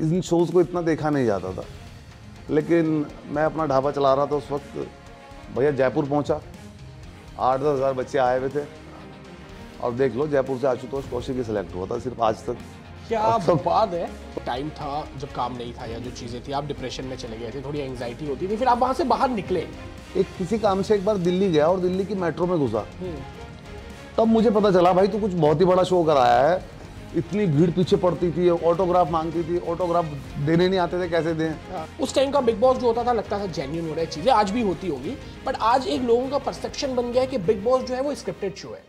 इन shows को इतना देखा नहीं जाता था लेकिन मैं अपना ढाबा चला रहा था उस वक्त भैया जयपुर पहुंचा आठ दस हज़ार बच्चे आए हुए थे और देख लो जयपुर से आशुतोष कौशिक ही सिलेक्ट हुआ था सिर्फ आज तक क्या बात है टाइम था जब काम नहीं था या जो चीज़ें थी आप डिप्रेशन में चले गए थे थोड़ी एंगजाइटी होती थी फिर आप वहाँ से बाहर निकले एक किसी काम से एक बार दिल्ली गया और दिल्ली की मेट्रो में घुसा हम्म। तब मुझे पता चला भाई तू कुछ बहुत ही बड़ा शो कराया है इतनी भीड़ पीछे पड़ती थी ऑटोग्राफ मांगती थी ऑटोग्राफ देने नहीं आते थे कैसे दें हाँ। उस टाइम का बिग बॉस जो होता था लगता था जेन्यून हो रहा है चीज़ें आज भी होती होगी बट आज एक लोगों का परसेप्शन बन गया है कि बिग बॉस जो है वो स्क्रिप्टेड शो है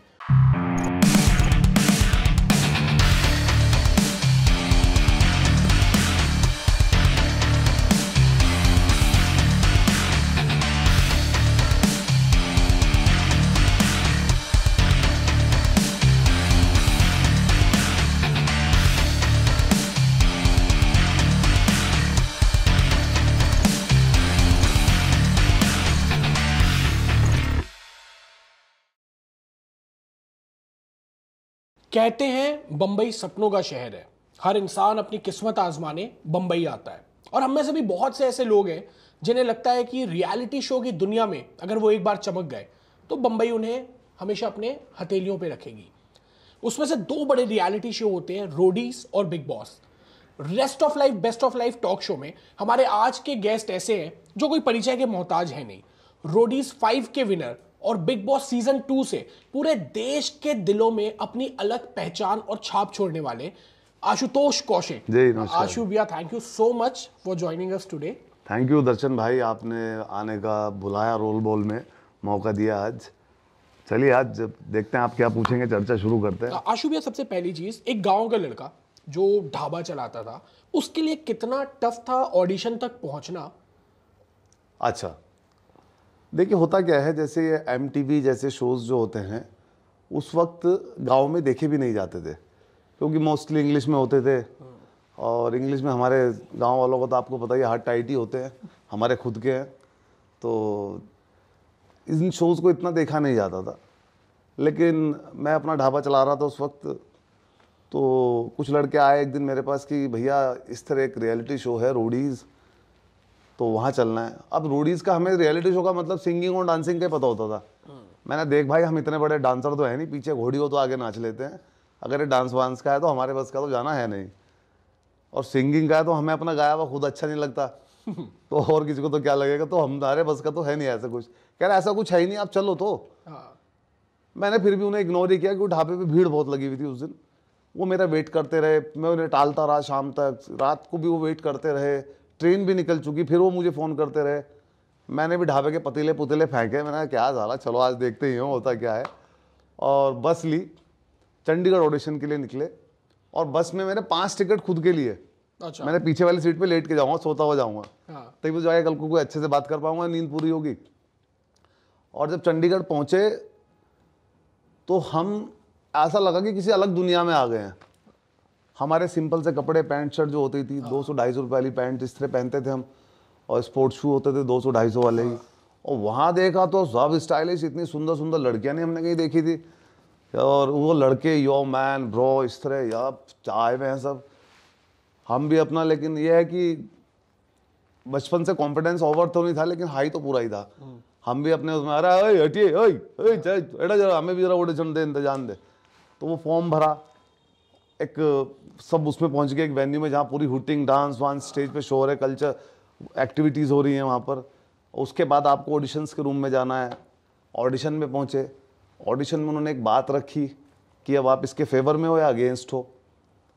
कहते हैं बम्बई सपनों का शहर है हर इंसान अपनी किस्मत आजमाने बंबई आता है और हम में से भी बहुत से ऐसे लोग हैं जिन्हें लगता है कि रियलिटी शो की दुनिया में अगर वो एक बार चमक गए तो बम्बई उन्हें हमेशा अपने हथेलियों पे रखेगी उसमें से दो बड़े रियलिटी शो होते हैं रोडीज और Bigg Boss rest of life best of life talk show में हमारे आज के गेस्ट ऐसे हैं जो कोई परिचय के मोहताज है नहीं रोडीज फाइव के विनर और बिग बॉस सीजन टू से पूरे देश के दिलों में अपनी अलग पहचान और छाप छोड़ने वाले आशुतोष कौशिक आशु भैया thank you so much for joining us today thank you Darshan भाई आपने आने का बुलाया रोल बॉल में मौका दिया आज चलिए आज देखते हैं आप क्या पूछेंगे चर्चा शुरू करते हैं आशु भैया सबसे पहली चीज एक गांव का लड़का जो ढाबा चलाता था उसके लिए कितना टफ था ऑडिशन तक पहुंचना अच्छा देखिए होता क्या है जैसे एम जैसे शोज़ जो होते हैं उस वक्त गांव में देखे भी नहीं जाते थे क्योंकि मोस्टली इंग्लिश में होते थे और इंग्लिश में हमारे गांव वालों का तो आपको पता ही हार्ट टाइट ही होते हैं हमारे खुद के हैं तो इन शोज़ को इतना देखा नहीं जाता था लेकिन मैं अपना ढाबा चला रहा था उस वक्त तो कुछ लड़के आए एक दिन मेरे पास कि भैया इस तरह एक रियलिटी शो है रोडीज़ तो वहाँ चलना है अब रोडीज़ का हमें रियलिटी शो का मतलब सिंगिंग और डांसिंग का पता होता था मैंने देख भाई हम इतने बड़े डांसर तो है नहीं पीछे घोड़ी हो तो आगे नाच लेते हैं अगर ये डांस वांस का है तो हमारे बस का तो जाना है नहीं और सिंगिंग का है तो हमें अपना गाया हुआ खुद अच्छा नहीं लगता तो और किसी को तो क्या लगेगा तो हमारे बस का तो है नहीं ऐसा कुछ कह रहे ऐसा कुछ है ही नहीं आप चलो तो हाँ। मैंने फिर भी उन्हें इग्नोर ही किया क्योंकि ढाबे पे भीड़ बहुत लगी हुई थी उस दिन वो मेरा वेट करते रहे मैं उन्हें टालता रहा शाम तक रात को भी वो वेट करते रहे ट्रेन भी निकल चुकी फिर वो मुझे फ़ोन करते रहे मैंने भी ढाबे के पतीले पुतीले फेंके मैंने कहा क्या ज़ाला चलो आज देखते ही हूँ होता क्या है और बस ली चंडीगढ़ ऑडिशन के लिए निकले और बस में मैंने पांच टिकट खुद के लिए अच्छा मैंने पीछे वाली सीट पे लेट के जाऊँगा सोता हुआ जाऊँगा हाँ। तभी मुझे जाएगा कल को कोई अच्छे से बात कर पाऊँगा नींद पूरी होगी और जब चंडीगढ़ पहुँचे तो हम ऐसा लगा कि किसी अलग दुनिया में आ गए हैं हमारे सिंपल से कपड़े पैंट शर्ट जो होती थी हाँ। दो सौ ढाई सौ रुपये वाली पैंट इस तरह पहनते थे हम और स्पोर्ट्स शू होते थे दो सौ ढाई सौ वाले ही हाँ। और वहाँ देखा तो सब स्टाइलिश इतनी सुंदर सुंदर लड़कियाँ नहीं हमने कहीं देखी थी और वो लड़के यो मैन ब्रो इस तरह या चाय में हैं सब हम भी अपना लेकिन ये है कि बचपन से कॉन्फिडेंस ओवर तो नहीं था लेकिन हाई तो पूरा ही था हाँ। हम भी अपने उसमें अरे हटिए हमें भी जरा ओडेशन दे इंतजाम दे तो वो फॉर्म भरा एक सब उसमें पहुंच गए एक वेन्यू में जहाँ पूरी हुटिंग डांस वांस स्टेज पे शो हो रहे कल्चर एक्टिविटीज़ हो रही हैं वहाँ पर उसके बाद आपको ऑडिशंस के रूम में जाना है ऑडिशन में पहुँचे ऑडिशन में उन्होंने एक बात रखी कि अब आप इसके फेवर में हो या अगेंस्ट हो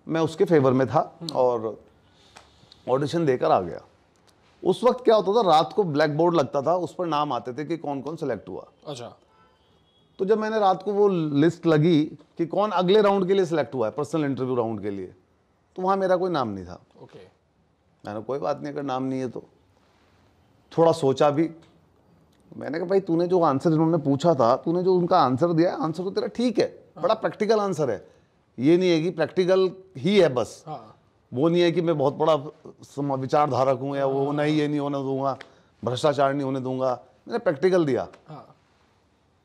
मैं उसके फेवर में था और ऑडिशन देकर आ गया उस वक्त क्या होता था रात को ब्लैक बोर्ड लगता था उस पर नाम आते थे कि कौन कौन सेलेक्ट हुआ अच्छा तो जब मैंने रात को वो लिस्ट लगी कि कौन अगले राउंड के लिए सिलेक्ट हुआ है पर्सनल इंटरव्यू राउंड के लिए तो वहाँ मेरा कोई नाम नहीं था ओके okay. मैंने कोई बात नहीं अगर नाम नहीं है तो थोड़ा सोचा भी मैंने कहा भाई तूने जो आंसर इन्होंने पूछा था तूने जो उनका आंसर दिया आंसर तो तेरा ठीक है हाँ। बड़ा प्रैक्टिकल आंसर है ये नहीं है कि प्रैक्टिकल ही है बस हाँ। वो नहीं है कि मैं बहुत बड़ा विचारधारक हूँ या हाँ। वो नहीं ये नहीं होने दूंगा भ्रष्टाचार नहीं होने दूंगा मैंने प्रैक्टिकल दिया हाँ।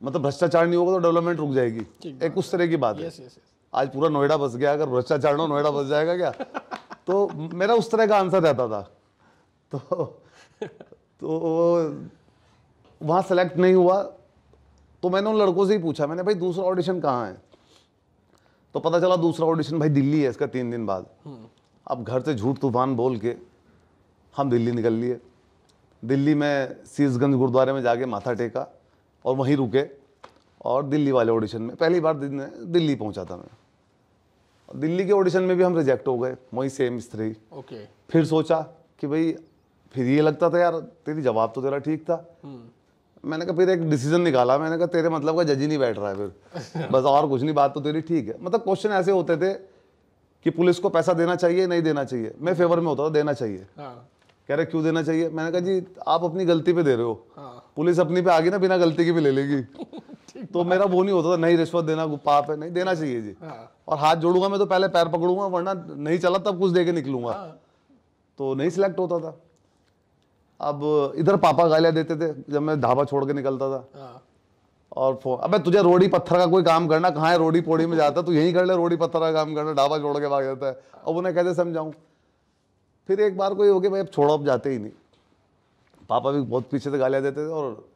मतलब भ्रष्टाचार नहीं होगा तो डेवलपमेंट रुक जाएगी एक उस तरह की बात है आज पूरा नोएडा बस गया अगर भ्रष्टाचार ना नोएडा बस जाएगा क्या तो मेरा उस तरह का आंसर रहता था तो तो वहाँ सेलेक्ट नहीं हुआ तो मैंने उन लड़कों से ही पूछा मैंने भाई दूसरा ऑडिशन कहाँ है तो पता चला दूसरा ऑडिशन भाई दिल्ली है इसका तीन दिन बाद हम्म। अब घर से झूठ तूफान बोल के हम दिल्ली निकल लिए दिल्ली में सीसगंज गुरुद्वारे में जाके माथा टेका और वहीं रुके और दिल्ली वाले ऑडिशन में पहली बार दिल्ली पहुंचा था मैं दिल्ली के ऑडिशन में भी हम रिजेक्ट हो गए वही सेम स्त्री ओके फिर सोचा कि भाई फिर ये लगता था यार तेरी जवाब तो तेरा ठीक था हम्म। मैंने कहा फिर एक डिसीजन निकाला मैंने कहा तेरे मतलब का जज ही नहीं बैठ रहा है फिर बस और कुछ नहीं बात तो तेरी ठीक है मतलब क्वेश्चन ऐसे होते थे कि पुलिस को पैसा देना चाहिए नहीं देना चाहिए मैं फेवर में होता था देना चाहिए हाँ। कह रहे क्यों देना चाहिए मैंने कहा जी आप अपनी गलती पे दे रहे हो हाँ। पुलिस अपनी पे आ गई ना बिना गलती की भी ले लेगी तो मेरा वो नहीं होता था नहीं रिश्वत देना पाप है नहीं देना चाहिए जी हाँ। और हाथ जोड़ूंगा मैं तो पहले पैर पकड़ूंगा वरना नहीं चला तब कुछ दे के निकलूंगा हाँ। तो नहीं सिलेक्ट होता था अब इधर पापा गालिया देते थे जब मैं ढाबा छोड़ के निकलता था हाँ। और फोन तुझे रोड़ी पत्थर का कोई काम करना कहाँ है रोड़ी पोड़ी में जाता तू यहीं कर ले रोड़ी पत्थर का काम करना ढाबा छोड़ के भाग जाता है अब उन्हें कैसे समझाऊ फिर एक बार कोई हो गया भाई अब छोड़ो अब जाते ही नहीं पापा भी बहुत पीछे से गालियाँ देते थे और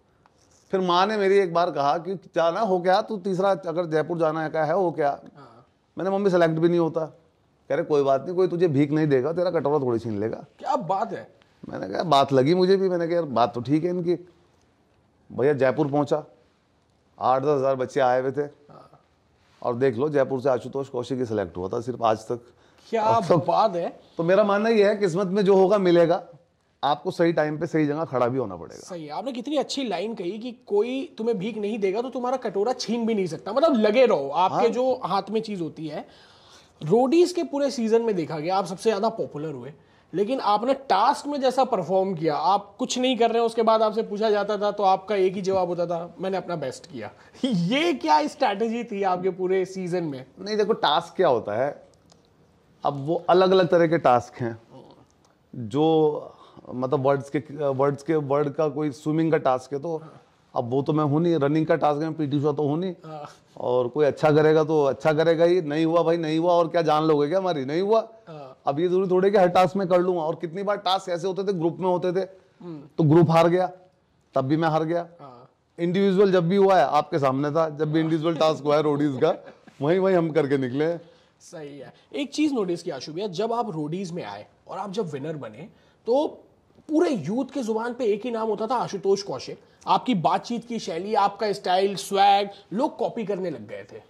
फिर माँ ने मेरी एक बार कहा कि जाना हो क्या तू तीसरा अगर जयपुर जाना है क्या है हो क्या हाँ। मैंने मम्मी सेलेक्ट भी नहीं होता कह रहे कोई बात नहीं कोई तुझे भीख नहीं देगा तेरा कटोरा थोड़ी छीन लेगा क्या बात है मैंने कहा बात लगी मुझे भी मैंने कहा यार बात तो ठीक है इनकी भैया जयपुर पहुंचा आठ दस हज़ार बच्चे आए हुए थे हाँ। और देख लो जयपुर से आशुतोष कौशिक ही सिलेक्ट हुआ था सिर्फ आज तक क्या तो, बात है तो मेरा मानना यह है किस्मत में जो होगा मिलेगा आपको सही टाइम पे सही जगह खड़ा भी होना पड़ेगा सही आपने कितनी अच्छी लाइन कही कि कोई तुम्हें भीख नहीं देगा तो तुम्हारा कटोरा छीन भी नहीं सकता मतलब लगे रहो आपके हाँ? जो हाथ में चीज होती है रोडीज के पूरे सीजन में देखा गया आप सबसे ज्यादा पॉपुलर हुए लेकिन आपने टास्क में जैसा परफॉर्म किया आप कुछ नहीं कर रहे हैं उसके बाद आपसे पूछा जाता था तो आपका एक ही जवाब होता था मैंने अपना बेस्ट किया ये क्या स्ट्रैटेजी थी आपके पूरे सीजन में नहीं देखो टास्क क्या होता है अब वो अलग अलग तरह के टास्क हैं जो मतलब वर्ड्स के वर्ड्स के वर्ड का कोई स्विमिंग का टास्क है तो अब वो तो मैं हूँ नहीं रनिंग का टास्क है पीटी शो तो हूँ नहीं हाँ। और कोई अच्छा करेगा तो अच्छा करेगा ही नहीं हुआ भाई नहीं हुआ और क्या जान लोगे क्या हमारी नहीं हुआ हाँ। अब ये जरूरी थोड़े कि हर टास्क में कर लूंगा और कितनी बार टास्क ऐसे होते थे ग्रुप में होते थे हम्म। तो ग्रुप हार गया तब भी मैं हार गया इंडिविजुअल हाँ। जब भी हुआ है आपके सामने था जब भी इंडिविजुअल हाँ। टास्क हुआ है रोडीज का वहीं वहीं हम करके निकले सही है एक चीज नोटिस किया शुभिया जब आप रोडीज में आए और आप जब विनर बने तो पूरे यूथ के जुबान पे एक ही नाम होता था आशुतोष कौशिक आपकी बातचीत की शैली आपका स्टाइल स्वैग लोग कॉपी करने लग गए थे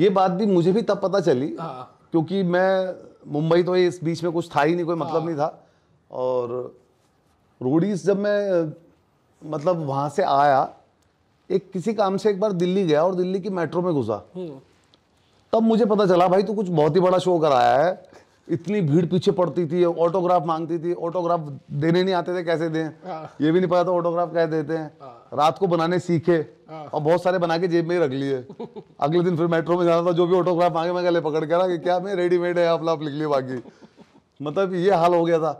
ये बात भी मुझे भी तब पता चली हाँ। क्योंकि मैं मुंबई तो इस बीच में कुछ था ही नहीं कोई मतलब हाँ। नहीं था और रोडीज जब मैं मतलब वहाँ से आया एक किसी काम से एक बार दिल्ली गया और दिल्ली की मेट्रो में घुसा हम्म। तब मुझे पता चला भाई तू कुछ बहुत ही बड़ा शो कराया है इतनी भीड़ पीछे पड़ती थी ऑटोग्राफ मांगती थी ऑटोग्राफ देने नहीं आते थे कैसे दें हाँ। ये भी नहीं पता था ऑटोग्राफ कैसे देते हैं हाँ। रात को बनाने सीखे हाँ। और बहुत सारे बना के जेब में ही रख लिए अगले दिन फिर मेट्रो में जाना था जो भी ऑटोग्राफ मांगे मैं ले पकड़ के रहा कि क्या मैं रेडीमेड है आप लिख लिए बाकी मतलब ये हाल हो गया था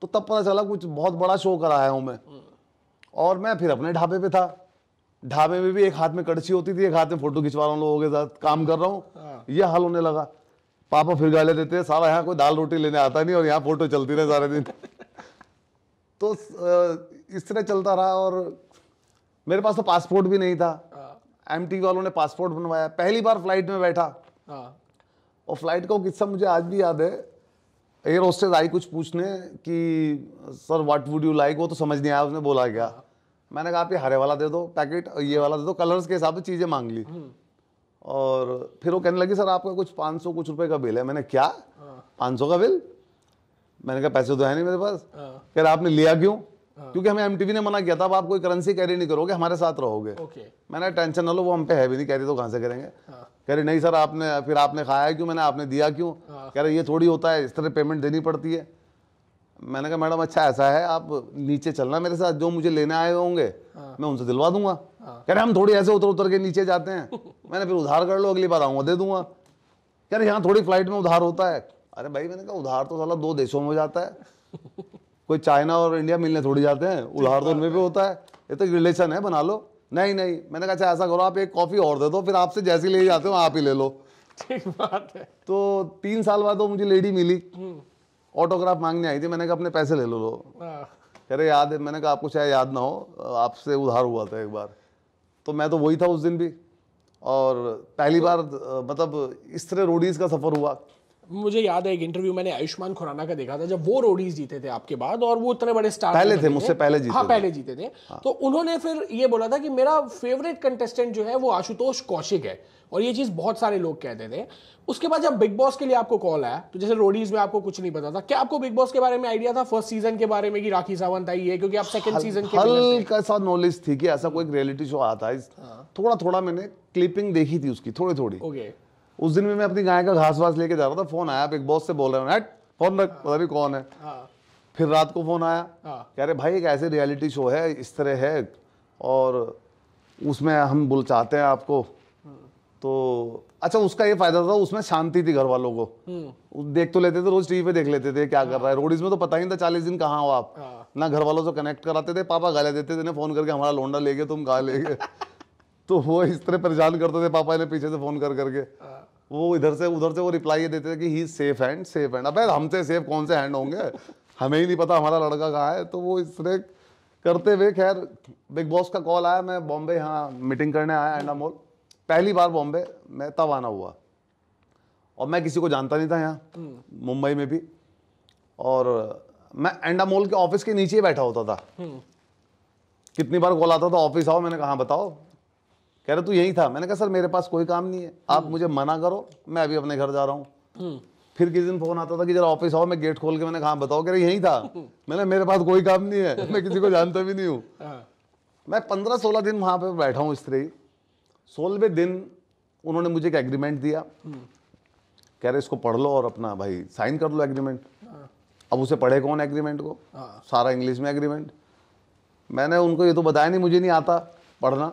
तो तब पता चला कुछ बहुत बड़ा शो कराया हूँ मैं और मैं फिर अपने ढाबे पे था ढाबे में भी एक हाथ में कड़छी होती थी एक हाथ में फोटो खिंचवा रहा हूँ लोगों के साथ काम कर रहा हूँ ये हाल होने लगा पापा फिर गाले देते हैं सारा यहाँ कोई दाल रोटी लेने आता नहीं और यहाँ फोटो चलती रहे सारे दिन तो इस तरह चलता रहा और मेरे पास तो पासपोर्ट भी नहीं था एम हाँ। वालों ने पासपोर्ट बनवाया पहली बार फ्लाइट में बैठा हाँ। और फ्लाइट का वो किस्सा मुझे आज भी याद है एयर होस्टेस आई कुछ पूछने कि sir what would you like वो तो समझ नहीं आया उसने बोला क्या हाँ। मैंने कहा आप ये हरे वाला दे दो पैकेट ये वाला दे दो कलर्स के हिसाब से चीज़ें मांग ली हम्म। और फिर वो कहने लगी सर आपका कुछ पाँच सौ कुछ रुपए का बिल है मैंने क्या पाँच सौ का बिल मैंने कहा पैसे तो है नहीं मेरे पास हाँ। कह रहे आपने लिया क्यों हाँ। क्योंकि हमें एमटीवी ने मना किया था अब आप कोई करेंसी कैरी नहीं करोगे हमारे साथ रहोगे मैंने टेंशन ना लो वो हम पे है भी नहीं कैरी तो कहाँ से करेंगे हाँ। कह रहे नहीं सर आपने फिर आपने खाया क्यों मैंने आपने दिया क्यों कह रहे ये थोड़ी होता है इस तरह पेमेंट देनी पड़ती है मैंने कहा मैडम अच्छा ऐसा है आप नीचे चलना मेरे साथ जो मुझे लेने आए होंगे मैं उनसे दिलवा दूंगा कह रहे हम थोड़ी ऐसे उतर उतर के नीचे जाते हैं मैंने फिर उधार कर लो अगली बार आऊँगा दे दूंगा यार यहाँ थोड़ी फ्लाइट में उधार होता है अरे भाई मैंने कहा उधार तो साला दो देशों में हो जाता है कोई चाइना और इंडिया मिलने थोड़ी जाते हैं उधार तो उनमें भी होता है ये तो रिलेशन है बना लो नहीं नहीं मैंने कहा अच्छा ऐसा करो आप एक कॉफ़ी और दे दो फिर आपसे जैसे ले जाते हो आप ही ले लो ठीक बात है तो तीन साल बाद वो मुझे लेडी मिली ऑटोग्राफ मांगने आई थी मैंने कहा अपने पैसे ले लो लो हाँ। कह रहे याद है मैंने कहा आपको शायद याद ना हो आपसे उधार हुआ था एक बार तो मैं तो वही था उस दिन भी और पहली बार मतलब इस तरह रोडीज़ का सफ़र हुआ मुझे याद है एक इंटरव्यू मैंने आयुष्मान खुराना का देखा था जब वो रोडीज जीते थे आपके बाद और वो इतने बड़े स्टार पहले थे मुझसे पहले जीते हाँ थे पहले जीते थे हाँ। तो उन्होंने फिर ये बोला था कि मेरा फेवरेट कंटेस्टेंट जो है वो आशुतोष कौशिक है और ये चीज बहुत सारे लोग कहते थे उसके बाद जब बिग बॉस के लिए आपको कॉल आया तो जैसे रोडीज में आपको कुछ नहीं पता था क्या आपको बिग बॉस के बारे में आइडिया था फर्स्ट सीजन के बारे में कि राखी सावंत आई है क्योंकि आप सेकंड सीजन के हल्का सा नॉलेज थी कि ऐसा कोई रियलिटी शो आता है हाँ। थोड़ा थोड़ा मैंने क्लिपिंग देखी थी उसकी थोड़ी थोड़ी ओके okay. उस दिन में मैं अपनी गाय का घास वास लेके जा रहा था फोन आया बिग बॉस से बोल रहे हट फोन रख पता नहीं कौन है हाँ। फिर रात को फोन आया हाँ। कह रहे भाई एक ऐसे रियलिटी शो है इस तरह है और उसमें हम बुल चाहते हैं आपको तो अच्छा उसका ये फायदा था उसमें शांति थी घर वालों को हम्म। देख तो लेते थे रोज टीवी पे देख लेते थे क्या कर हाँ। रहा है रोडीज में तो पता ही नहीं था चालीस दिन कहाँ हो आप ना घर वालों से कनेक्ट कराते थे पापा गाले देते थे ने फोन करके हमारा लोंडा ले गए तुम गा ले गए तो वो इस तरह परेशान करते थे पापा ने पीछे से फोन कर करके हाँ। वो इधर से उधर से वो रिप्लाई ये देते थे कि ही सेफ हैंड सेफ हैंड अब हमसे सेफ कौन से हैंड होंगे हमें ही नहीं पता हमारा लड़का कहाँ है तो वो इस तरह करते हुए खैर बिग बॉस का कॉल आया मैं बॉम्बे यहाँ मीटिंग करने आया एंडा मॉल पहली बार बॉम्बे मैं तब आना हुआ और मैं किसी को जानता नहीं था यहाँ हम्म। मुंबई में भी और मैं एंडा मॉल के ऑफिस के नीचे ही बैठा होता था हम्म। कितनी बार कॉल आता था ऑफिस आओ मैंने कहा हाँ, बताओ कह रहे तू यही था मैंने कहा सर मेरे पास कोई काम नहीं है आप हम्म। मुझे मना करो मैं अभी अपने घर जा रहा हूँ हम्म। फिर किसी दिन फोन आता था कि जरा ऑफिस आओ मैं गेट खोल के मैंने कहा हाँ, बताओ कह रहे यही था हम्म। मैंने मेरे पास कोई काम नहीं है मैं किसी को जानता भी नहीं हूँ हाँ। मैं पंद्रह सोलह दिन वहां पर बैठा हूँ स्त्री सोलहवें दिन उन्होंने मुझे एक एग्रीमेंट दिया कह रहे इसको पढ़ लो और अपना भाई साइन कर लो एग्रीमेंट हाँ। अब उसे पढ़े कौन एग्रीमेंट को सारा इंग्लिश में एग्रीमेंट मैंने उनको ये तो बताया नहीं मुझे नहीं आता पढ़ना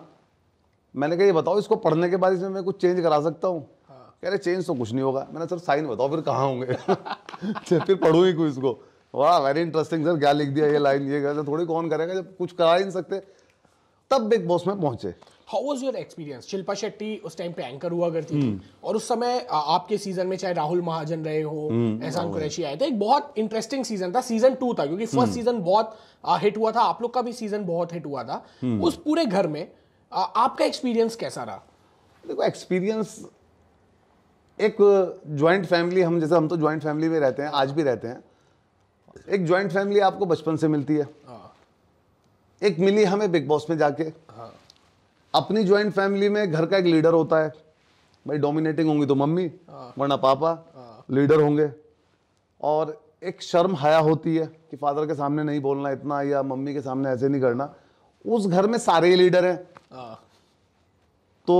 मैंने कहा ये बताओ इसको पढ़ने के बाद इसमें मैं कुछ चेंज करा सकता हूँ हाँ। कह रहे चेंज तो कुछ नहीं होगा मैंने सर साइन बताओ फिर कहाँ होंगे फिर पढ़ू ही कुछ इसको वाह वेरी इंटरेस्टिंग सर क्या लिख दिया ये लाइन ये कहते थोड़ी कौन करेगा जब कुछ करा ही नहीं सकते तब बिग बॉस में पहुंचे how was your experience Shilpa Shetty उस टाइम पे एंकर हुआ करती थी हम्म। और उस समय आपके सीजन में चाहे राहुल महाजन रहे हो एहसान हम्म, कुरैशी आए थे तो एक बहुत इंटरेस्टिंग सीजन था सीजन टू था क्योंकि फर्स्ट हम्म। सीजन बहुत हिट हुआ था आप लोग का भी सीजन बहुत हिट हुआ था उस पूरे घर में आ, आपका एक्सपीरियंस कैसा रहा देखो एक्सपीरियंस एक ज्वाइंट फैमिली हम जैसे हम तो ज्वाइंट फैमिली में रहते हैं आज भी रहते हैं एक ज्वाइंट फैमिली आपको बचपन से मिलती है हाँ। एक मिली हमें बिग बॉस में जाके हाँ। अपनी ज्वाइंट फैमिली में घर का एक लीडर होता है भाई डोमिनेटिंग होंगी तो मम्मी हाँ। वरना पापा लीडर होंगे और एक शर्म हया होती है कि फादर के सामने नहीं बोलना इतना या मम्मी के सामने ऐसे नहीं करना उस घर में सारे ही लीडर हैं तो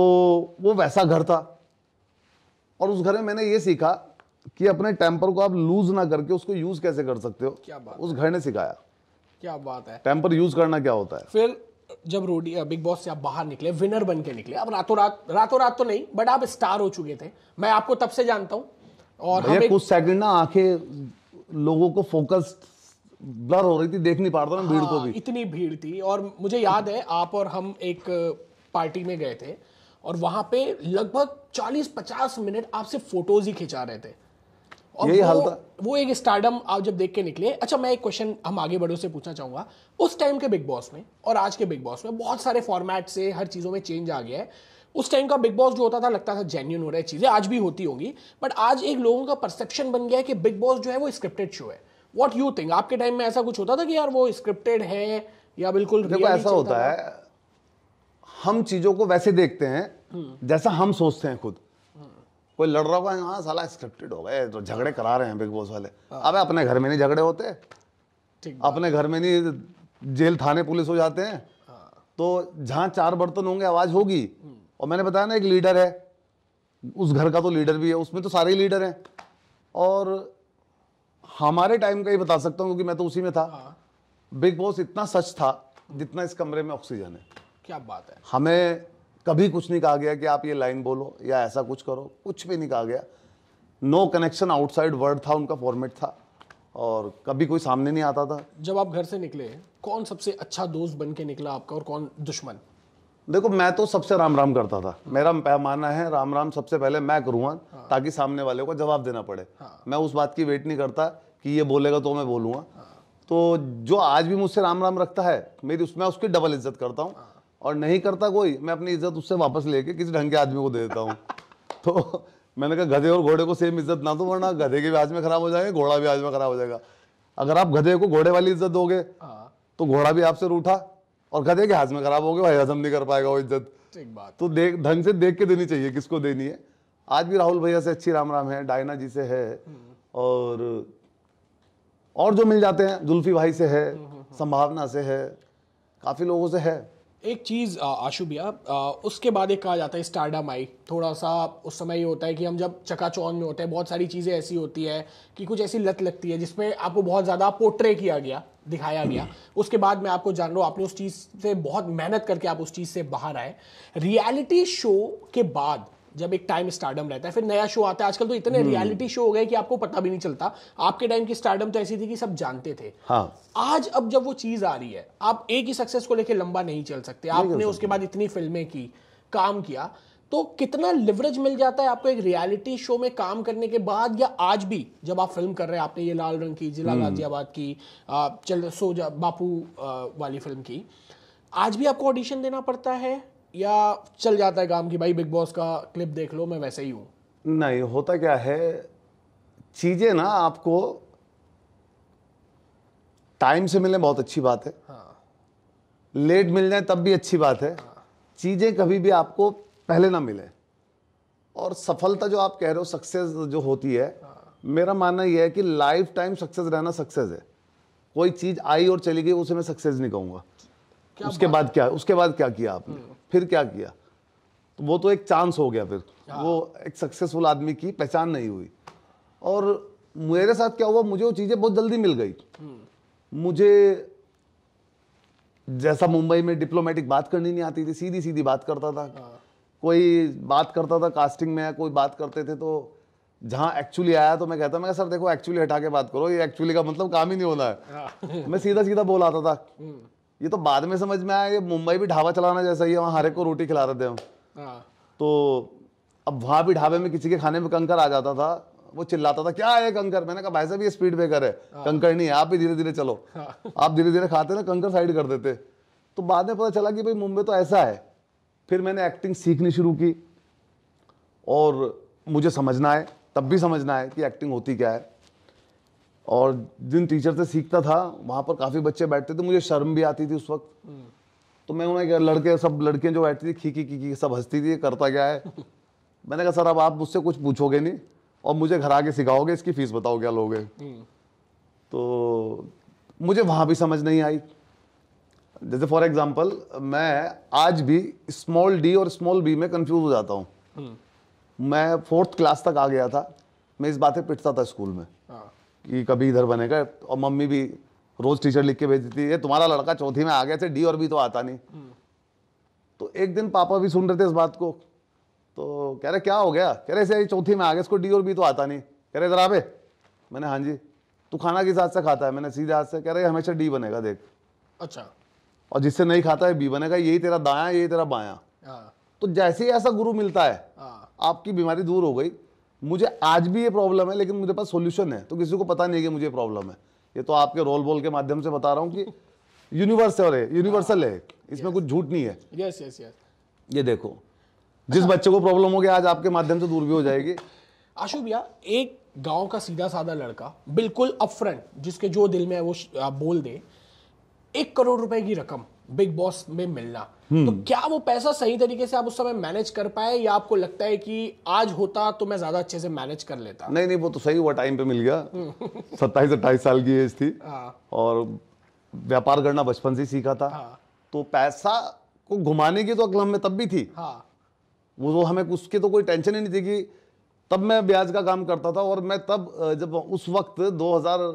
वो वैसा घर था और उस घर में मैंने ये सीखा कि अपने टेम्पर को आप लूज ना करके उसको यूज कैसे कर सकते हो क्या बात उस घर ने सिखाया क्या बात है टेम्पर यूज करना क्या होता है फिर जब रोडी बिग बॉस से आप बाहर निकले विनर बन के निकले अब रातों रात रातों रात तो नहीं बट आप स्टार हो चुके थे मैं आपको तब से जानता हूँ और कुछ सेकंड ना आंखें लोगों को फोकस्ड ब्लर हो रही थी देख नहीं पा रहा था मैं भीड़ को हाँ, भी इतनी भीड़ थी और मुझे याद है आप और हम एक पार्टी में गए थे और वहां पे लगभग 40-50 मिनट आप सिर्फ फोटोज ही खिंचा रहे थे और यही वो, हाल था वो एक स्टार्डम आप जब देख के निकले अच्छा मैं एक क्वेश्चन हम आगे बढ़ो से पूछना चाहूंगा उस टाइम के बिग बॉस में और आज के बिग बॉस में बहुत सारे फॉर्मेट से हर चीज़ों में चेंज आ गया है उस टाइम का बिग बॉस जो होता था लगता था जेन्यून हो रहा है चीज़ें आज भी होती होंगी बट आज एक लोगों का परसेप्शन बन गया है कि बिग बॉस जो है वो स्क्रिप्टेड शो है वॉट यू थिंक आपके टाइम में ऐसा कुछ होता था कि यार वो स्क्रिप्टेड है या बिल्कुल देखो ऐसा होता है हम चीज़ों को वैसे देखते हैं हम्म। जैसा हम सोचते हैं खुद कोई लड़ रहा होगा हाँ साला स्क्रिप्टेड हो गए तो झगड़े करा रहे हैं बिग बॉस वाले हाँ। अब अपने घर में नहीं झगड़े होते अपने घर में नहीं जेल थाने पुलिस हो जाते हैं हाँ। तो जहाँ चार बर्तन होंगे आवाज़ होगी हम्म। और मैंने बताया ना एक लीडर है उस घर का तो लीडर भी है उसमें तो सारे ही लीडर हैं और हमारे टाइम का ही बता सकता हूँ क्योंकि मैं तो उसी में था बिग हाँ। बॉस इतना सच था जितना इस कमरे में ऑक्सीजन है क्या बात है हमें कभी कुछ नहीं कहा गया कि आप ये लाइन बोलो या ऐसा कुछ करो कुछ भी नहीं कहा गया नो कनेक्शन आउटसाइड वर्ड था उनका फॉर्मेट था और कभी कोई सामने नहीं आता था जब आप घर से निकले कौन सबसे अच्छा दोस्त बन के निकला आपका और कौन दुश्मन देखो मैं तो सबसे राम राम करता था मेरा पैमाना है राम राम सबसे पहले मैं करूँगा हाँ। ताकि सामने वाले को जवाब देना पड़े हाँ। मैं उस बात की वेट नहीं करता कि ये बोलेगा तो मैं बोलूँगा तो जो आज भी मुझसे राम राम रखता है मेरी उसमें उसकी डबल इज्जत करता हूँ और नहीं करता कोई मैं अपनी इज्जत उससे वापस लेके किसी ढंग के आदमी को दे देता हूँ तो मैंने कहा गधे और घोड़े को सेम इज्जत ना दो वरना गधे के भी आज में खराब हो जाएंगे घोड़ा भी आज में खराब हो जाएगा अगर आप गधे को घोड़े वाली इज्जत दोगे तो घोड़ा भी आपसे रूठा और गधे के हाथ में खराब हो गए भाई हजम नहीं कर पाएगा वो इज्जत बात तो देख ढंग से देख के देनी चाहिए किसको देनी है आज भी राहुल भैया से अच्छी राम राम है डायना जी से है और और जो मिल जाते हैं जुल्फी भाई से है हम्म, हम्म, हम्म। संभावना से है काफ़ी लोगों से है एक चीज़ आशु भैया उसके बाद एक कहा जाता है स्टारडम आई थोड़ा सा उस समय ये होता है कि हम जब चकाचौन में होते हैं बहुत सारी चीज़ें ऐसी होती है कि कुछ ऐसी लत लगती है जिसमें आपको बहुत ज़्यादा पोर्ट्रे किया गया दिखाया गया उसके बाद मैं आपको जान रहा हूँ आपने उस चीज़ से बहुत मेहनत करके आप उस चीज़ से बाहर आए रियलिटी शो के बाद जब एक टाइम स्टार्डम रहता है फिर नया शो आता है आजकल तो इतने रियलिटी हम्म। शो हो गए कि आपको पता भी नहीं चलता आपके टाइम की स्टार्डम तो ऐसी थी कि सब जानते थे हाँ। आज अब जब वो चीज आ रही है आप एक ही सक्सेस को लेकर लंबा नहीं चल सकते आपने उसके बाद इतनी फिल्में की काम किया तो कितना लिवरेज मिल जाता है आपको एक रियलिटी शो में काम करने के बाद या आज भी जब आप फिल्म कर रहे हैं आपने ये लाल रंग की जिला हम्म। गाजियाबाद की चल सोजा बापू वाली फिल्म की आज भी आपको ऑडिशन देना पड़ता है या चल जाता है काम कि भाई बिग बॉस का क्लिप देख लो मैं वैसे ही हूँ नहीं होता क्या है चीज़ें ना आपको टाइम से मिलने बहुत अच्छी बात है हाँ। लेट मिल जाए तब भी अच्छी बात है हाँ। चीज़ें कभी भी आपको पहले ना मिले और सफलता जो आप कह रहे हो सक्सेस जो होती है हाँ। मेरा मानना यह है कि लाइफ टाइम सक्सेस रहना सक्सेस है कोई चीज़ आई और चली गई उसे मैं सक्सेस नहीं कहूंगा उसके बाद क्या उसके बाद क्या किया आपने हम्म। फिर क्या किया तो वो तो एक चांस हो गया फिर हाँ। वो एक सक्सेसफुल आदमी की पहचान नहीं हुई और मेरे साथ क्या हुआ मुझे वो चीज़ें बहुत जल्दी मिल गई हम्म। मुझे जैसा मुंबई में डिप्लोमेटिक बात करनी नहीं आती थी सीधी सीधी बात करता था हाँ। कोई बात करता था कास्टिंग में कोई बात करते थे तो जहाँ एक्चुअली आया तो मैं कहता मैं सर देखो एक्चुअली हटा के बात करो ये एक्चुअली का मतलब काम ही नहीं होना है हाँ। मैं सीधा सीधा बोल आता था हम्म। ये तो बाद में समझ में आया ये मुंबई भी ढाबा चलाना जैसा ही है वहाँ हर एक को रोटी खिला देते हम हाँ। तो अब वहाँ भी ढाबे में किसी के खाने में कंकर आ जाता था वो चिल्लाता था क्या है कंकर मैंने कहा भाई साहब ये स्पीड ब्रेकर है हाँ। कंकर नहीं है आप ही धीरे धीरे चलो हाँ। आप धीरे धीरे खाते ना कंकर साइड कर देते तो बाद में पता चला कि भाई मुंबई तो ऐसा है फिर मैंने एक्टिंग सीखनी शुरू की और मुझे समझना है तब भी समझना है कि एक्टिंग होती क्या है और जिन टीचर से सीखता था वहाँ पर काफ़ी बच्चे बैठते थे मुझे शर्म भी आती थी उस वक्त हम्म। तो मैं उन्हें लड़के सब लड़कियाँ जो बैठती थी खीकी खीकी सब हंसती थी करता क्या है मैंने कहा सर अब आप मुझसे कुछ पूछोगे नहीं और मुझे घर आके सिखाओगे इसकी फ़ीस बताओ क्या लोगे हम्म। तो मुझे वहाँ भी समझ नहीं आई जैसे फॉर एग्जाम्पल मैं आज भी स्मॉल डी और स्मॉल बी में कन्फ्यूज हो जाता हूँ हम्म। मैं फोर्थ क्लास तक आ गया था मैं इस बातें पिटता था स्कूल में हाँ। कि कभी इधर बनेगा और मम्मी भी रोज टीचर लिख के भेजती थी ये तुम्हारा लड़का चौथी में आ गया से डी और बी तो आता नहीं हम्म। तो एक दिन पापा भी सुन रहे थे इस बात को तो कह रहे क्या हो गया कह रहे ऐसे चौथी में आ गया इसको डी और बी तो आता नहीं कह रहे जरा मैंने हाँ जी तू खाना किस हाथ से खाता है मैंने सीधे हाथ से कह रहे हमेशा डी बनेगा देख अच्छा और जिससे नहीं खाता है बी बनेगा यही तेरा दाया यही तेरा बाया हाँ। तो जैसे ही ऐसा गुरु मिलता है हाँ। आपकी बीमारी दूर हो गई मुझे आज भी ये प्रॉब्लम है लेकिन मुझे पास सोल्यूशन है तो किसी को पता नहीं है कि मुझे प्रॉब्लम है ये तो आपके रोल बोल के माध्यम से बता रहा हूँ कि यूनिवर्सल है यूनिवर्सल हाँ। है इसमें कुछ झूठ नहीं है यस यस यस ये देखो जिस बच्चे को प्रॉब्लम होगी आज आपके माध्यम से दूर भी हो जाएगी आशु भैया एक गांव का सीधा साधा लड़का बिल्कुल अपफ्रंट जिसके जो दिल में है वो बोल दे एक करोड़ रुपए की रकम बिग बॉस में मिलना तो हम्म। क्या वो पैसा सही तरीके से आप उस समय मैनेज कर पाए या आपको लगता है कि आज होता तो मैं ज्यादा अच्छे से मैनेज कर लेता नहीं नहीं वो तो सही हुआ टाइम पे मिल गया सत्ताईस अट्ठाईस साल की एज थी हाँ। और व्यापार करना बचपन से सीखा था हाँ। तो पैसा को घुमाने की तो अकल हमें तब भी थी हाँ। वो तो हमें उसके तो कोई टेंशन ही नहीं थी कि तब मैं ब्याज का काम करता था और मैं तब जब उस वक्त दो हजार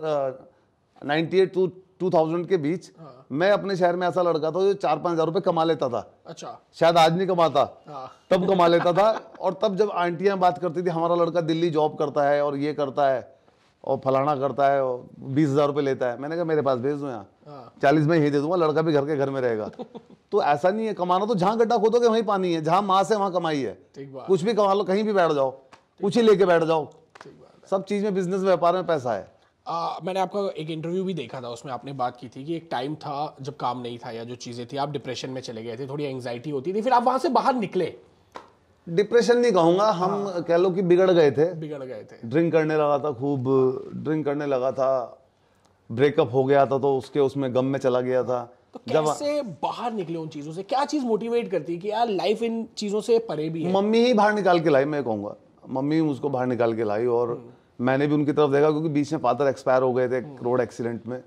नाइनटी एट टू 2000 के बीच हाँ। मैं अपने शहर में ऐसा लड़का था जो चार पाँच हजार रुपए कमा लेता था अच्छा शायद आज नहीं कमाता हाँ। तब कमा लेता था और तब जब आंटिया बात करती थी हमारा लड़का दिल्ली जॉब करता है और ये करता है और फलाना करता है और बीस हजार रुपए लेता है मैंने कहा मेरे पास भेज दो यहाँ हाँ। चालीस में ही दे दूंगा लड़का भी घर के घर में रहेगा तो ऐसा नहीं है कमाना तो जहाँ गड्ढा खोदोगे वहीं पानी है जहाँ माँ से वहाँ कमाई है कुछ भी कमा लो कहीं भी बैठ जाओ कुछ ही लेके बैठ जाओ सब चीज़ में बिजनेस व्यापार में पैसा है आ, मैंने आपका एक इंटरव्यू भी देखा था उसमें आपने बात की थी कि एक टाइम था जब काम नहीं था या जो चीज़ें थी आप डिप्रेशन में चले गए थे थोड़ी एंगजाइटी होती थी फिर आप वहां से बाहर निकले डिप्रेशन नहीं कहूंगा हम हाँ। कह लो कि बिगड़ गए थे बिगड़ गए थे ड्रिंक करने लगा था खूब ड्रिंक करने लगा था ब्रेकअप हो गया था तो उसके उसमें गम में चला गया था तो कैसे बाहर निकले उन चीज़ों से क्या चीज़ मोटिवेट करती है कि यार लाइफ इन चीज़ों से परे भी है मम्मी ही बाहर निकाल के लाई मैं कहूंगा मम्मी उसको बाहर निकाल के लाई और हम्म। मैंने भी उनकी तरफ देखा क्योंकि बीच में फादर एक्सपायर हो गए थे रोड एक्सीडेंट में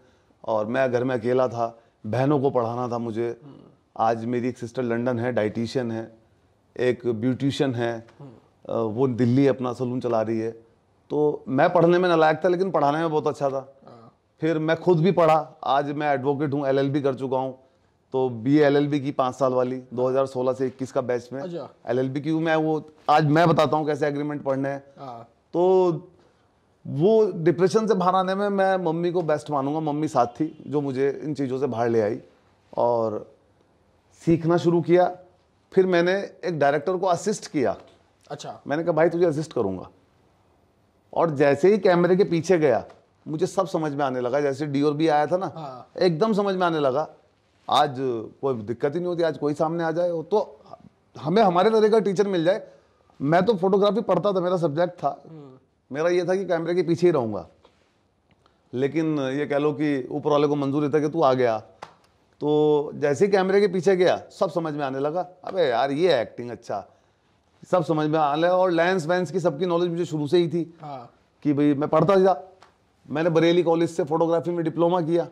और मैं घर में अकेला था बहनों को पढ़ाना था मुझे आज मेरी एक सिस्टर लंदन है डाइटिशियन है एक ब्यूटिशियन है वो दिल्ली अपना सलून चला रही है तो मैं पढ़ने में नालायक था लेकिन पढ़ाने में बहुत अच्छा था फिर मैं खुद भी पढ़ा आज मैं एडवोकेट हूँ एलएलबी कर चुका हूँ तो बी बी की पाँच साल वाली 2016 से 21 का बैच में एल अच्छा। बी की मैं वो आज मैं बताता हूँ कैसे एग्रीमेंट पढ़ने हैं हाँ। तो वो डिप्रेशन से बाहर आने में मैं मम्मी को बेस्ट मानूंगा मम्मी साथ थी जो मुझे इन चीज़ों से बाहर ले आई और सीखना शुरू किया फिर मैंने एक डायरेक्टर को असिस्ट किया अच्छा मैंने कहा भाई तुझे असिस्ट करूँगा और जैसे ही कैमरे के पीछे गया मुझे सब समझ में आने लगा जैसे डी और भी आया था ना हाँ। एकदम समझ में आने लगा आज कोई दिक्कत ही नहीं होती आज कोई सामने आ जाए हो तो हमें हमारे तरह का टीचर मिल जाए मैं तो फोटोग्राफी पढ़ता था मेरा सब्जेक्ट था हम्म। मेरा ये था कि कैमरे के पीछे ही रहूँगा लेकिन ये कह लो कि ऊपर वाले को मंजूरी था कि तू आ गया तो जैसे ही कैमरे के पीछे गया सब समझ में आने लगा अबे यार ये एक्टिंग अच्छा सब समझ में आने लगा और लेंस वैंस की सबकी नॉलेज मुझे शुरू से ही थी हाँ। कि भाई मैं पढ़ता था मैंने बरेली कॉलेज से फोटोग्राफी में डिप्लोमा किया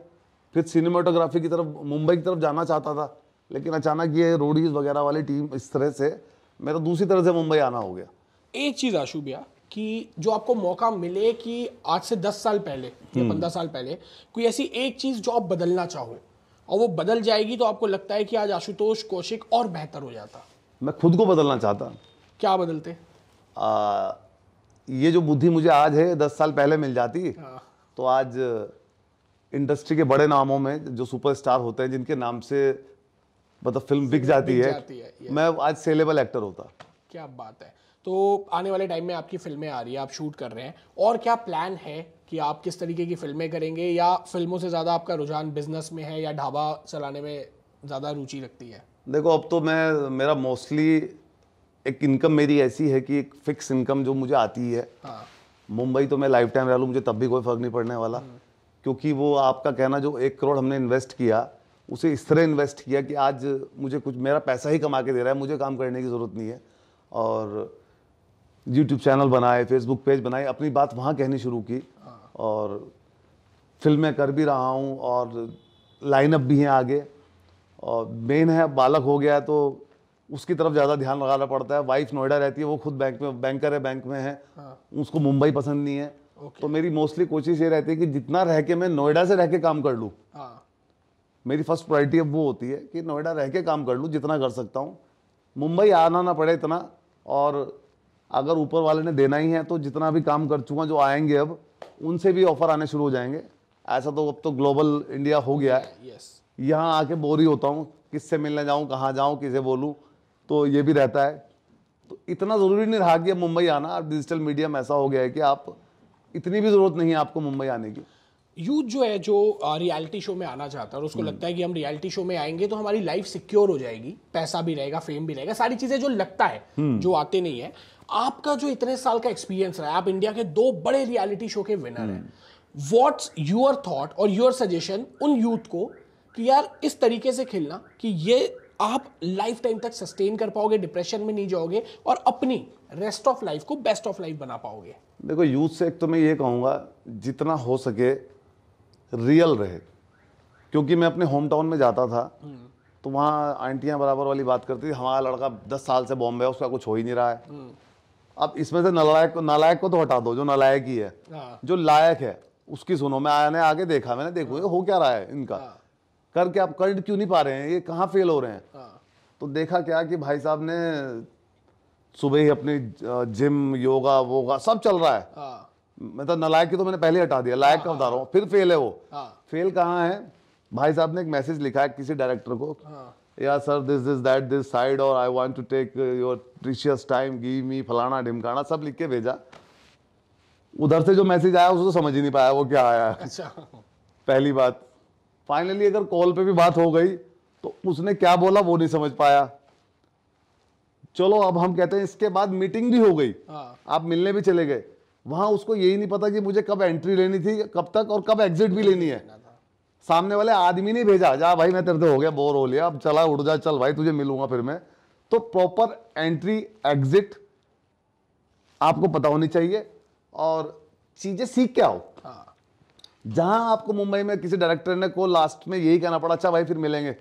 फिर सिनेमाटोग्राफी की तरफ मुंबई की तरफ जाना चाहता था लेकिन अचानक ये रोडीज वगैरह वाली टीम इस तरह से मेरा दूसरी तरह से मुंबई आना हो गया एक चीज़ आशु भैया कि जो आपको मौका मिले कि आज से दस साल पहले या हम्म। पंद्रह साल पहले कोई ऐसी एक चीज़ जो आप बदलना चाहो और वो बदल जाएगी तो आपको लगता है कि आज आशुतोष कौशिक और बेहतर हो जाता मैं खुद को बदलना चाहता क्या बदलते आ, ये जो बुद्धि मुझे आज है दस साल पहले मिल जाती हाँ। तो आज इंडस्ट्री के बड़े नामों में जो सुपरस्टार होते हैं जिनके नाम से मतलब फिल्म बिक जाती, जाती है, है मैं आज सेलेबल एक्टर होता क्या बात है तो आने वाले टाइम में आपकी फिल्में आ रही है आप शूट कर रहे हैं और क्या प्लान है कि आप किस तरीके की फिल्में करेंगे या फिल्मों से ज़्यादा आपका रुझान बिजनेस में है या ढाबा चलाने में ज़्यादा रुचि रखती है देखो अब तो मैं मेरा मोस्टली एक इनकम मेरी ऐसी है कि एक फिक्स इनकम जो मुझे आती है हाँ। मुंबई तो मैं लाइफ टाइम रह लूँ मुझे तब भी कोई फ़र्क नहीं पड़ने वाला हम्म। क्योंकि वो आपका कहना जो एक करोड़ हमने इन्वेस्ट किया उसे इस तरह इन्वेस्ट किया कि आज मुझे कुछ मेरा पैसा ही कमा के दे रहा है मुझे काम करने की ज़रूरत नहीं है और यूट्यूब चैनल बनाए फेसबुक पेज बनाए अपनी बात वहाँ कहनी शुरू की और फिल्में कर भी रहा हूँ और लाइनअप भी हैं आगे और मेन है बालक हो गया तो उसकी तरफ ज़्यादा ध्यान लगाना पड़ता है वाइफ नोएडा रहती है वो खुद बैंक में बैंकर है बैंक में है हाँ। उसको मुंबई पसंद नहीं है तो मेरी मोस्टली कोशिश ये रहती है कि जितना रह के मैं नोएडा से रह के काम कर लूँ हाँ। मेरी फर्स्ट प्रायोरिटी अब वो होती है कि नोएडा रह के काम कर लूँ जितना कर सकता हूँ मुंबई आना ना पड़े इतना और अगर ऊपर वाले ने देना ही है तो जितना भी काम कर चुका जो आएंगे अब उनसे भी ऑफर आने शुरू हो जाएंगे ऐसा तो अब तो ग्लोबल इंडिया हो गया है यस यहाँ आके बोर ही होता हूँ किससे मिलने जाऊँ कहाँ जाऊँ किसे बोलूँ तो ये भी रहता है तो इतना ज़रूरी नहीं रहा कि अब मुंबई आना अब डिजिटल मीडिया में ऐसा हो गया है कि आप इतनी भी ज़रूरत नहीं है आपको मुंबई आने की यूथ जो है जो रियलिटी शो में आना चाहता है और उसको हम्म। लगता है कि हम रियलिटी शो में आएंगे तो हमारी लाइफ सिक्योर हो जाएगी पैसा भी रहेगा फेम भी रहेगा सारी चीजें जो लगता है हम्म। जो आते नहीं है आपका जो इतने साल का एक्सपीरियंस रहा है आप इंडिया के दो बड़े रियलिटी शो के विनर हैं व्हाट्स योर थॉट और योर सजेशन उन यूथ को कि यार इस तरीके से खेलना कि ये आप लाइफ टाइम तक सस्टेन कर पाओगे डिप्रेशन में नहीं जाओगे और अपनी रेस्ट ऑफ लाइफ को बेस्ट ऑफ लाइफ बना पाओगे देखो यूथ से एक तो मैं ये कहूँगा जितना हो सके रियल रहे क्योंकि मैं अपने होम टाउन में जाता था हम्म। तो वहाँ आंटियाँ बराबर वाली बात करती थी हमारा लड़का दस साल से बॉम्बे है उसका कुछ हो ही नहीं रहा है हम्म। अब इसमें से नलायक को नालायक को तो हटा दो जो नलायक ही है हाँ। जो लायक है उसकी सुनो मैं आया ने आगे देखा मैंने देखो ये हाँ। हो क्या रहा है इनका हाँ। करके आप कर क्यों नहीं पा रहे हैं ये कहाँ फेल हो रहे हैं तो देखा क्या कि भाई साहब ने सुबह ही अपनी जिम योगा वोगा सब चल रहा है मैं तो नलायक की तो मैंने पहले हटा दिया लायक का हाँ, बता रहा हूँ हाँ। फिर फेल है वो फेल हाँ। कहाँ है भाई साहब ने एक मैसेज लिखा है किसी डायरेक्टर को या sir this this that this side और I want to take your precious time give me फलाना ढिमकाना सब लिख के भेजा उधर से जो मैसेज आया उसको तो समझ ही नहीं पाया वो क्या आया अच्छा पहली बात फाइनली अगर कॉल पे भी बात हो गई तो उसने क्या बोला वो नहीं समझ पाया चलो अब हम कहते हैं इसके बाद मीटिंग भी हो गई आप मिलने भी चले गए वहां उसको यही नहीं पता कि मुझे कब एंट्री लेनी थी कब तक और कब एग्जिट भी लेनी है सामने वाले आदमी नहीं भेजा जा भाई मैं तेरे से हो गया बोर हो लिया अब चला उड़ जा चल भाई तुझे मिलूंगा फिर मैं तो प्रॉपर एंट्री एग्जिट आपको पता होनी चाहिए और चीज़ें सीख के आओ हाँ। जहां आपको मुंबई में किसी डायरेक्टर ने को लास्ट में यही कहना पड़ा अच्छा भाई फिर मिलेंगे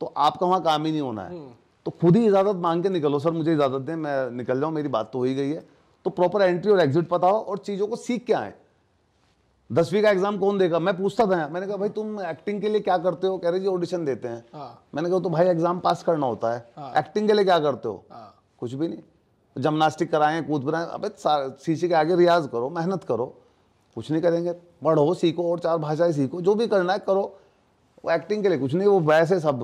तो आपका वहां काम ही नहीं होना है हम्म। तो खुद ही इजाज़त मांग के निकलो सर मुझे इजाज़त दें मैं निकल जाऊं मेरी बात तो हो ही गई है तो प्रॉपर एंट्री और एग्जिट पता हो और चीज़ों को सीख के आए दसवीं का एग्जाम कौन देगा मैं पूछता था मैंने कहा भाई तुम एक्टिंग के लिए क्या करते हो कह रहे जी ऑडिशन देते हैं हाँ। मैंने कहा तो भाई एग्जाम पास करना होता है एक्टिंग हाँ। के लिए क्या करते हो हाँ। कुछ भी नहीं जिमनास्टिक कराएं कूद बनाए अब शीशे के आगे रियाज करो मेहनत करो कुछ नहीं करेंगे पढ़ो सीखो और चार भाषाएं सीखो जो भी करना है करो वो एक्टिंग के लिए कुछ नहीं वो वैसे सब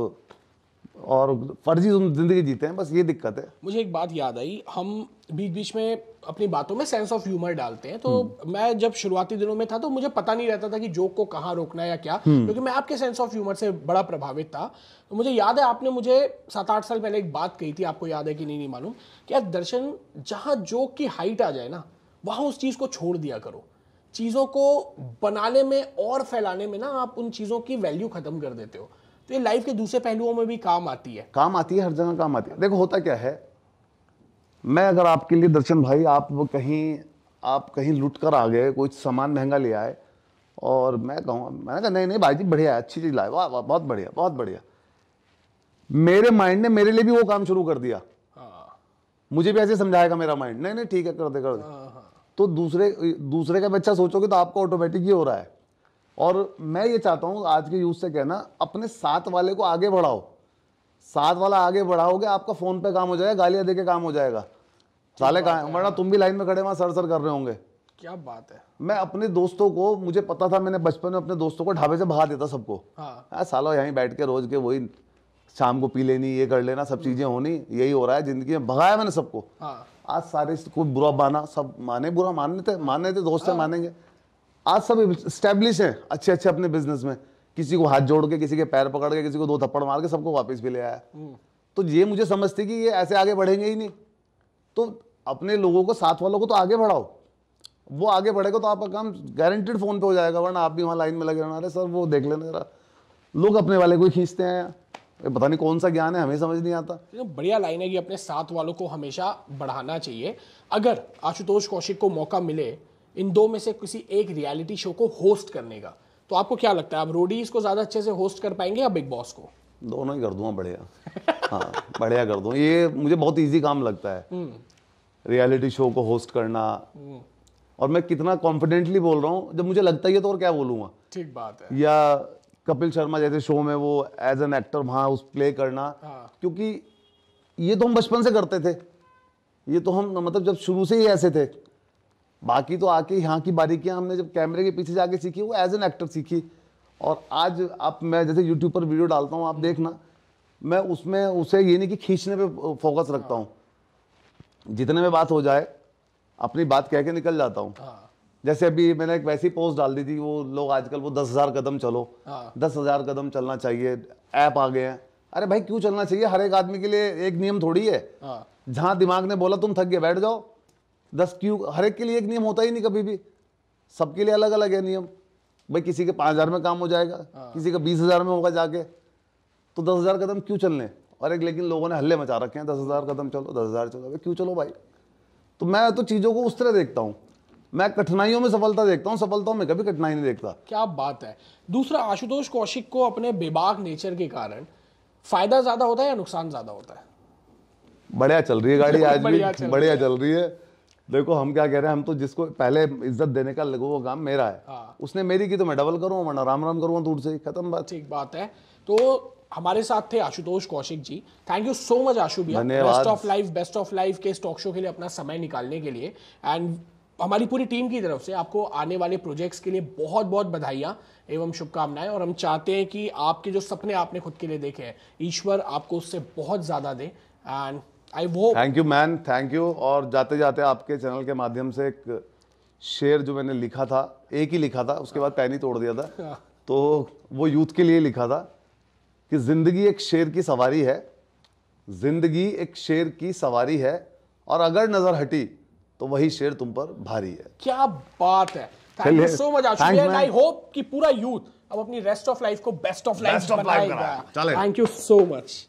और फर्जी ज़िंदगी जीते हैं बस ये दिक्कत है मुझे एक बात याद आई हम बीच बीच में अपनी बातों में सेंस ऑफ ह्यूमर डालते हैं तो हम्म। मैं जब शुरुआती दिनों में था तो मुझे पता नहीं रहता था कि जोक को कहाँ रोकना है या क्या हम्म। क्योंकि मैं आपके सेंस ऑफ ह्यूमर से बड़ा प्रभावित था तो मुझे याद है आपने मुझे सात आठ साल पहले एक बात कही थी आपको याद है कि नहीं नहीं मालूम कि यार दर्शन जहाँ जोक की हाइट आ जाए ना वहाँ उस चीज़ को छोड़ दिया करो चीज़ों को बनाने में और फैलाने में ना आप उन चीज़ों की वैल्यू ख़त्म कर देते हो तो ये लाइफ के दूसरे पहलुओं में भी काम आती है काम आती है हर जगह काम आती है देखो होता क्या है मैं अगर आपके लिए दर्शन भाई आप कहीं आप कहीं लुट कर आ गए कुछ सामान महंगा ले आए और मैं कहूँ मैंने कहा नहीं नहीं भाई जी बढ़िया अच्छी चीज़ लाए वाह वाह बहुत बढ़िया बहुत बढ़िया मेरे माइंड ने मेरे लिए भी वो काम शुरू कर दिया हाँ। मुझे भी ऐसे समझाएगा मेरा माइंड नहीं नहीं ठीक है कर दे कर दे हाँ, हाँ। तो दूसरे दूसरे का बच्चा सोचोगे तो आपको ऑटोमेटिक ही हो रहा है और मैं ये चाहता हूँ आज के यूथ से कहना अपने साथ वाले को आगे बढ़ाओ साथ वाला आगे बढ़ाओगे आपका फ़ोन पे काम हो जाएगा गालियाँ दे के काम हो जाएगा साले कहाँ वरना तुम भी लाइन में खड़े वहां सर सर कर रहे होंगे क्या बात है मैं अपने दोस्तों को मुझे पता था मैंने बचपन में अपने दोस्तों को ढाबे से भगा देता सबको हाँ।, हाँ सालों यहीं बैठ के रोज के वही शाम को पी लेनी ये कर लेना सब हम्म। चीजें होनी यही हो रहा है जिंदगी में भगाया मैंने सबको हाँ। आज सारे कोई बुरा माना सब माने बुरा मानने थे माने थे दोस्त हाँ। मानेंगे आज सब स्टैब्लिश हैं अच्छे अच्छे अपने बिजनेस में किसी को हाथ जोड़ के किसी के पैर पकड़ के किसी को दो थप्पड़ मार के सबको वापस भी ले आया हम्म। तो ये मुझे समझती कि ये ऐसे आगे बढ़ेंगे ही नहीं तो अपने लोगों को साथ वालों को तो आगे बढ़ाओ वो आगे बढ़ेगा तो आपका काम गारंटेड फ़ोन पे हो जाएगा वरना आप भी वहाँ लाइन में लगे रहना रहे सर वो देख लेना जरा लोग अपने वाले को ही खींचते हैं पता नहीं कौन सा ज्ञान है हमें समझ नहीं आता तो बढ़िया लाइन है कि अपने साथ वालों को हमेशा बढ़ाना चाहिए अगर आशुतोष कौशिक को मौका मिले इन दो में से किसी एक रियलिटी शो को होस्ट करने का तो आपको क्या लगता है आप रोडीज को ज़्यादा अच्छे से होस्ट कर पाएंगे या बिग बॉस को दोनों ही कर दूंगा बढ़िया हाँ बढ़िया कर दूँ ये मुझे बहुत ईजी काम लगता है रियलिटी हम्म। शो को होस्ट करना हम्म। और मैं कितना कॉन्फिडेंटली बोल रहा हूँ जब मुझे लगता ही है तो और क्या बोलूँगा ठीक बात है या कपिल शर्मा जैसे शो में वो एज एन एक्टर वहाँ उस प्ले करना हाँ। क्योंकि ये तो हम बचपन से करते थे ये तो हम मतलब जब शुरू से ही ऐसे थे बाकी तो आके यहाँ की बारीकियाँ हमने जब कैमरे के पीछे जाके सीखी वो एज एन एक्टर सीखी और आज आप मैं जैसे यूट्यूब पर वीडियो डालता हूँ आप देखना मैं उसमें उसे ये नहीं कि खींचने पे फोकस रखता हूँ जितने में बात हो जाए अपनी बात कह के निकल जाता हूँ हाँ। जैसे अभी मैंने एक वैसी पोस्ट डाल दी थी वो लोग आजकल वो दस हज़ार कदम चलो हाँ। दस हज़ार कदम चलना चाहिए ऐप आ गए हैं अरे भाई क्यों चलना चाहिए हर एक आदमी के लिए एक नियम थोड़ी है हाँ। जहाँ दिमाग ने बोला तुम थक गए बैठ जाओ दस क्यों हर एक के लिए एक नियम होता ही नहीं कभी भी सबके लिए अलग अलग है नियम भाई किसी के पाँच हज़ार में काम हो जाएगा हाँ। किसी का बीस हज़ार में होगा जाके तो दस हज़ार कदम क्यों चलने और एक लेकिन लोगों ने हल्ले मचा रखे हैं दस हज़ार कदम चलो दस हज़ार चलो क्यों चलो भाई तो मैं तो चीज़ों को उस तरह देखता हूँ मैं कठिनाइयों में सफलता देखता हूँ सफलताओं में कभी कठिनाई नहीं देखता क्या बात है दूसरा आशुतोष कौशिक को अपने बेबाक नेचर के कारण फायदा ज़्यादा होता है या नुकसान ज़्यादा होता है बढ़िया चल रही है गाड़ी आज भी बढ़िया चल रही है देखो हम क्या कह रहे हैं हम तो जिसको पहले इज्जत देने का लगो वो काम मेरा है हाँ। उसने मेरी की तो मैं डबल करूँ वरना राम राम करूँ दूर से खत्म बात ठीक बात है तो हमारे साथ थे Ashutosh Kaushik ji thank you so much Ashu भैया best of life best of life के स्टॉक शो के लिए अपना समय निकालने के लिए एंड हमारी पूरी टीम की तरफ से आपको आने वाले प्रोजेक्ट्स के लिए बहुत बहुत बधाइयाँ एवं शुभकामनाएं और हम चाहते हैं कि आपके जो सपने आपने खुद के लिए देखे हैं ईश्वर आपको उससे बहुत ज़्यादा दे एंड आई वो thank you man thank you और जाते जाते आपके चैनल के माध्यम से एक शेर जो मैंने लिखा था एक ही लिखा था उसके बाद पैन ही तोड़ दिया था हाँ। तो वो यूथ के लिए लिखा था कि ज़िंदगी एक शेर की सवारी है ज़िंदगी एक शेर की सवारी है और अगर नज़र हटी तो वही शेर तुम पर भारी है क्या बात है thank you so much I hope कि पूरा यूथ अब अपनी रेस्ट ऑफ लाइफ को बेस्ट ऑफ लाइफ बनाएगा थैंक यू सो मच